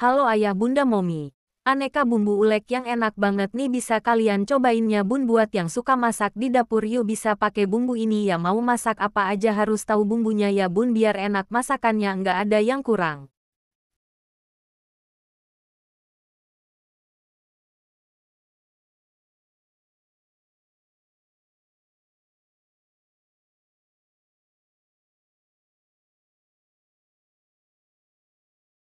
Halo ayah bunda momi. Aneka bumbu ulek yang enak banget nih bisa kalian cobainnya bun buat yang suka masak di dapur yuk bisa pakai bumbu ini ya mau masak apa aja harus tahu bumbunya ya bun biar enak masakannya nggak ada yang kurang.